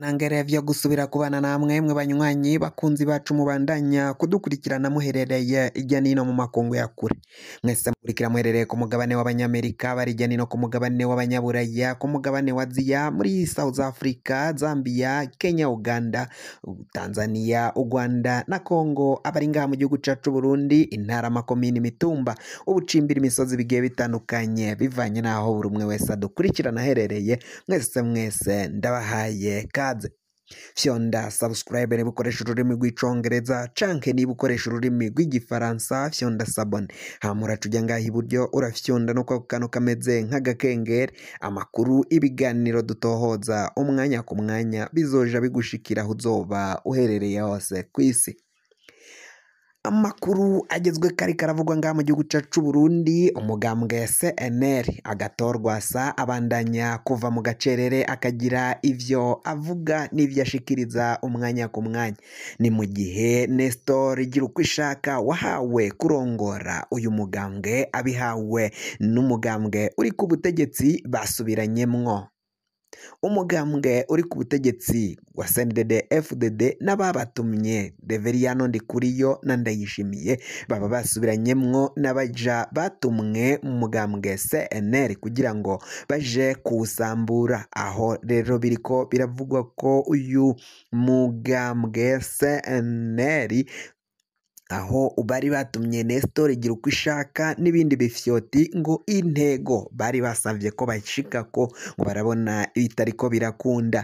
ntangara ya gusubira kubana namwe mwe banywanyi bakunzi bacu mubandanya kudukurikirana muherereye ijya n'ino mu makungu ya kure mwese mukurikira muherereye ku mugabane w'abanyamerika bari ijya n'ino ku mugabane w'abanyaburaya ku mugabane wa Ziya muri south africa zambia kenya uganda tanzania u rwanda na congo abari ngaha mu gihugu cacu burundi intara makomini imitumba ubucimbira imisozi bigiye bitandukanye bivanye n'aho buri umwe wese adukurikirana aherereye mwese mwese ndabahaye kandi ikaze fyonda sabusikarayibe niba ukoresha ururimi rw'icyongereza canke niba ukoresha ururimi rw'igifaransa fyonda sabone hamura tujya ngaho iburyo urafyonda nuko ako kantu kameze nk'agakengeri amakuru ibiganiro dutohoza umwanya ku mwanya bizoja bigushikira aho uzoba uherereye hose ku isi amakuru agezwe kari karavugwa ngaha mu gihugu cyacu cy'u Burundi umugambwe CNL agatorwasa abandanya kuva mu gacerere akagira ibyo avuga n'ivyo ashikiriza umwanya ku mwanya ni mu gihe Nestor ishaka wahawe kurongora uyu mugambwe abihawe n'umugambwe uri ku butegetsi basubiranyemwo umugambwe uri ku butegetsi wa sndd fdd n'ababatumye reveriyano ndikuriyo na ndayishimiye baba basubiranyemwo n'abaja batumwe mu mugambwe cnr kugira ngo baje kuwusambura aho rero biriko biravugwa ko uyu mugambwe cnr aho bari batumye Nestor uko ishaka n'ibindi bifiyoti ngo intego bari basabye ko bacikako ngo barabona bitari ko birakunda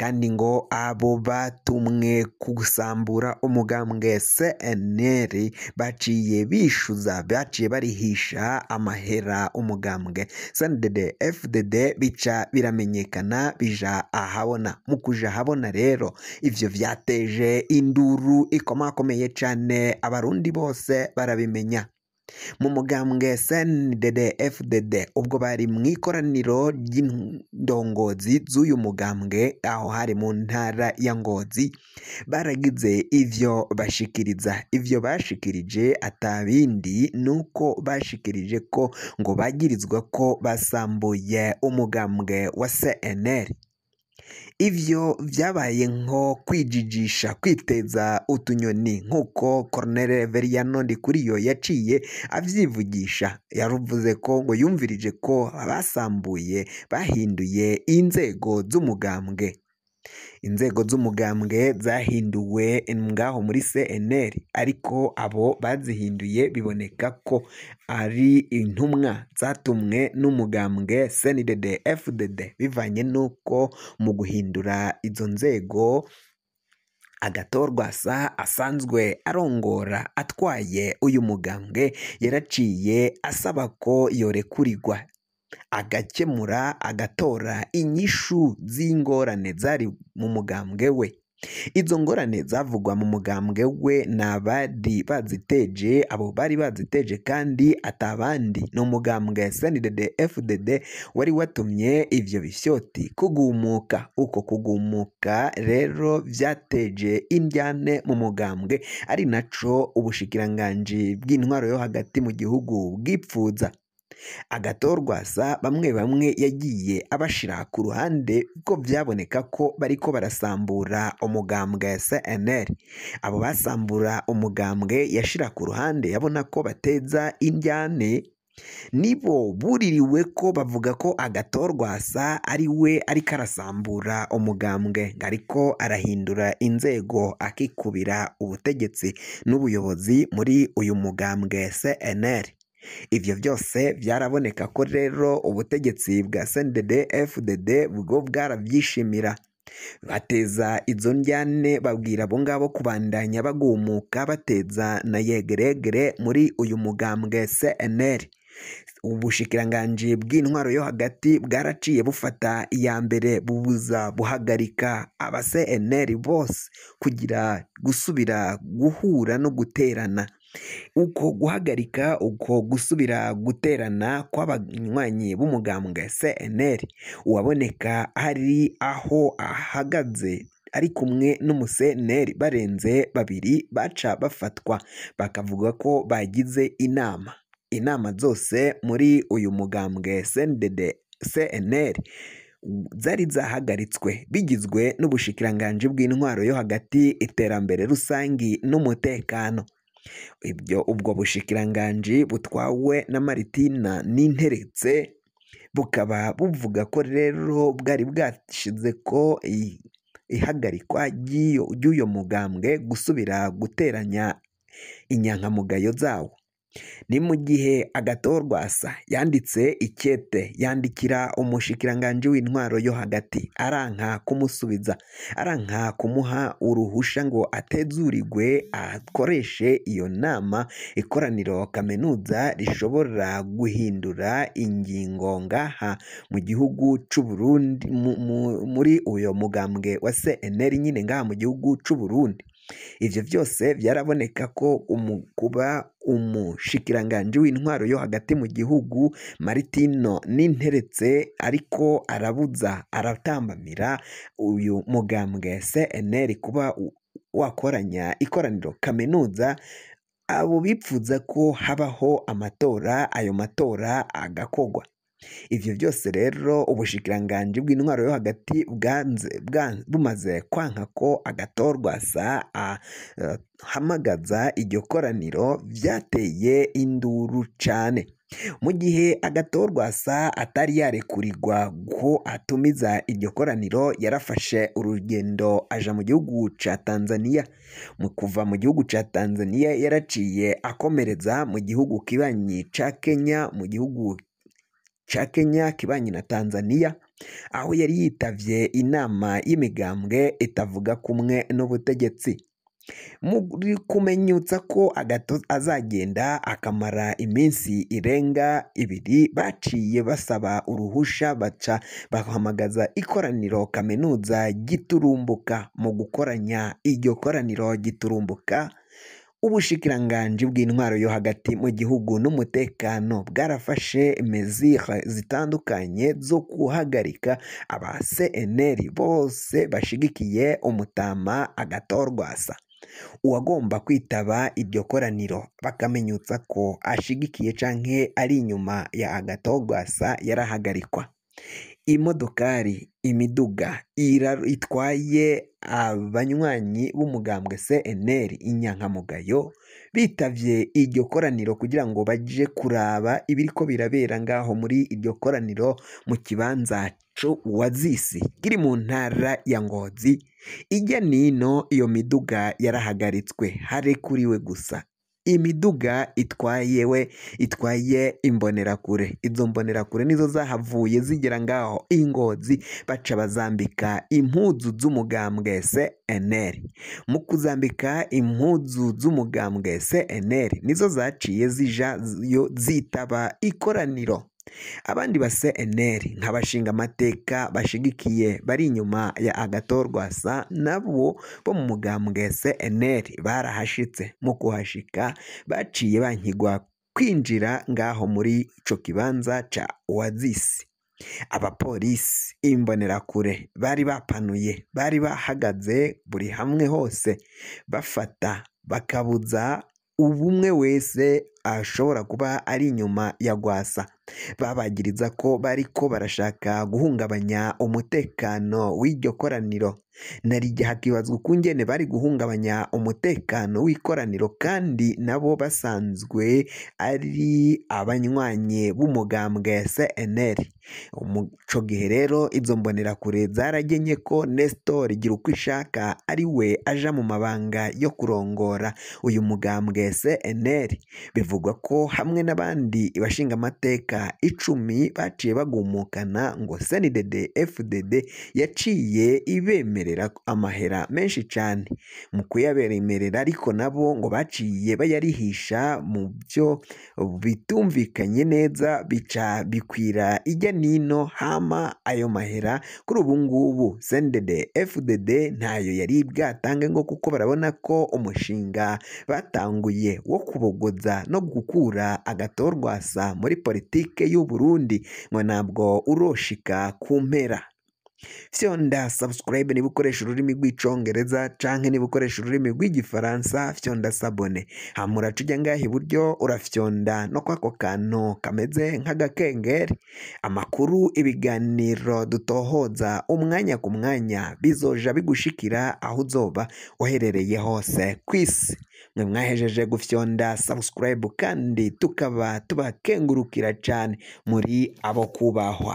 kandi ngo abo batumwe gusambura umugambwe CNL baciye bishuza baciye barihisha amahera umugambwe SNDD FDD bica biramenyekana bija ahabona mu kuja ahabona rero ivyo vyateje induru ikomakomeye cane abarundi bose barabimenya mu mugambwe cndd ubwo bari mu ikoraniro ry'indongozi z'uyu mugambwe aho hari mu ntara ya Ngozi baragize ivyo bashikiriza ivyo bashikirije atabindi nuko bashikirije ko ngo bagirizwa ko basambuye umugambwe wa CNL Ibyo byabaye nko kwijijisha kwiteza utunyoni nk'uko Colonel Veriyano Ndikuriyo yaciye abyivugisha yaruvuze ko ngo yumvirije ko abasambuye bahinduye inzego z'umugambwe. inzego z'umugambwe zahinduwe ngaho muri CNR ariko abo bazihinduye biboneka ko ari intumwa zatumwe n'umugambwe cndd fdd bivanye n'uko mu guhindura izo nzego agatorwasa asanzwe arongora atwaye uyu mugambwe yaraciye asaba ko yorekurirwa agakemura agatora inyishu z'ingorane zari mu mugambwe we izo ngorane zavugwa mu mugambwe we ni abari baziteje abo bari baziteje kandi atabandi ni umugambwe sndd fdd wari watumye ibyo bishyoti kugumuka uko kugumuka rero byateje indyane mu mugambwe ari naco ubushikiranganji bw'intwaro yo hagati mu gihugu bwipfuza agatorwaza bamwe bamwe yagiye abashyira ku ruhande ko byaboneka ko bariko barasambura umugambwe CNL abo basambura umugambwe yashira ku ruhande yabona ko bateza indyane nibo buririwe ko bavuga ko agatorwasa ari we ariko arasambura umugambwe ariko arahindura inzego akikubira ubutegetsi n'ubuyobozi muri uyu mugambwe CNL Ibyo byose byaraboneka ko rero ubutegetsi bwa sendede efudede bwo bwarabyishimira bateza izo njyane babwira abo ngabo kubandanya bagumuka bateza na yegeregere muri uyu mugambwe cnl ubushikiranganji bw'intwaro yo hagati bwaraciye bufata iya mbere bubuza buhagarika aba cnl bose kugira gusubira guhura no guterana uko guhagarika uko gusubira guterana kw'abanywanyi b'umugambwe CNR uwaboneka hari aho ahagaze ari kumwe n'umuseneri barenze babiri baca bafatwa bakavuga ko bagize inama inama zose muri uyu mugambwe CNR zari zahagaritswe bigizwe n’ubushikiranganji bw'intwaro yo hagati iterambere rusange n'umutekano ubwo bushikiranganji butwawe na Maritina Ninteretse bukaba buvuga ko rero bwari bwashize ko ihagarikwa ry'uyo mugambwe gusubira guteranya inyangamugayo zawo Ni mu gihe Agathon Rwasa yanditse icyete yandikira umushikiranganji w'intwaro yo hagati aranka kumusubiza aranka kumuha uruhusha ngo atezurigwe akoreshe iyo nama ikoraniro kaminuza rishobora guhindura ingingo ngaha mu gihugu cy’u Burundi muri uyu mugambwe wa CNL nyine ngaha mu gihugu cy’u Burundi. Ibyo byose byaraboneka ko kuba umushikiranganji w'intwaro yo hagati mu gihugu Maritino Ninteretse ariko arabuza aratambamira uyu mugambwe CNL kuba wakoranya ikoraniro kaminuza, abo bipfuza ko habaho amatora ayo matora agakogwa. Ibyo byose rero Ubushikiranganji bw'Intwaro yo hagati bumaze kwanka ko agatorwasa ahamagaza iryo koraniro byateye induru cane mu gihe agatorwasa atari yarekurirwa ko atumiza iryo koraniro yarafashe urugendo aja mu gihugu ca Tanzania mu kuva mu gihugu ca Tanzania yaraciye akomereza mu gihugu kibanyi ca Kenya mu gihugu Kenya kibanye na Tanzania aho yari yitabye inama y'imigambwe itavuga kumwe n'ubutegetsi muri kumenyutsa ko azagenda akamara iminsi irenga ibiri baciye basaba uruhushya baca bahamagaza ikoraniro kaminuza giturumbuka mu gukoranya iryo koraniro giturumbuka ubushikiranganji bw'intwaro yo hagati mu gihugu n'umutekano bwarafashe mezire zitandukanye zo guhagarika aba CNL bose bashigikiye Umutama Agathon uwagomba kwitaba iryo koraniro bakamenyutsa ko ashigikiye canke ari inyuma ya Agathon yarahagarikwa Imodokari, imiduga itwaye abanywanyi b'umugambwe CNL inyankamugayo, bitabye iryo koraniro kugira ngo bajye kuraba ibiriko birabera ngaho muri iryo koraniro mu kibanza wazisi. kiri mu ntara ya Ngozi, ijya n'ino iyo miduga yarahagaritswe harekuriwe gusa. imiduga itwayewe itwaye imbonerakure izo mbonerakure nizo zahavuye zigera ngaho i Ngozi baca bazambika impuzu z'umugambwe CNL mu kuzambika impuzu z'umugambwe CNL nizo zaciye zija zitaba ikoraniro abandi ba CNL nk'abashinga amateka bashigikiye bari inyuma ya Agathon Rwasa nabo bo mu mugambwe CNL barahashitse mu kuhashika baciye bankigwa kwinjira ngaho muri ico kibanza ca Oasis abapolisi imbonerakure bari bapanuye bari bahagaze buri hamwe hose bafata bakabuza ubumwe wese ashobora kuba ari inyuma ya Rwasa babagiriza ko bari ko barashaka guhungabanya umutekano w'iryo koraniro narijya igihe hakibazwa ukungene bari guhungabanya umutekano w'ikoraniro kandi nabo basanzwe ari abanywanye b'umugambwe CNL umuco gihe rero izo mbonerakure zaragenye ko Nestor ishaka ari we aja mu mabanga yo kurongora uyu mugambwe CNL bivuga bivugwa ko hamwe n'abandi amateka icumi baciye bagumukana ngo SNDD FDD yaciye ibemerera amahera menshi cyane mu kuyabemerera ariko nabo ngo baciye bayarihisha mu byo bitumvikanye neza bica bikwira ijya nino hama ayo mahera kuri ubu ngubu SNDD FDD ntayo yari bwatange ngo kuko barabona ko umushinga batanguye wo kubogoza no gukura agatorwasa muri politiki y'u Burundi ngo ntabwo uroshika ku mpera fyonda subscribe niba ukoresha ururimi rw'icongereza canke niba ukoresha ururimi rw'igifaransa fyonda sabone hamura ujya ngaha iburyo urafyonda no kwako kantu kameze nk'agakengeri amakuru ibiganiro dutohoza umwanya ku mwanya bizoja bigushikira aho uzoba uherereye hose ku isi mwahejeje gufyonda sabusikarayibu kandi tukaba tubakengurukira cyane muri abo kubahwa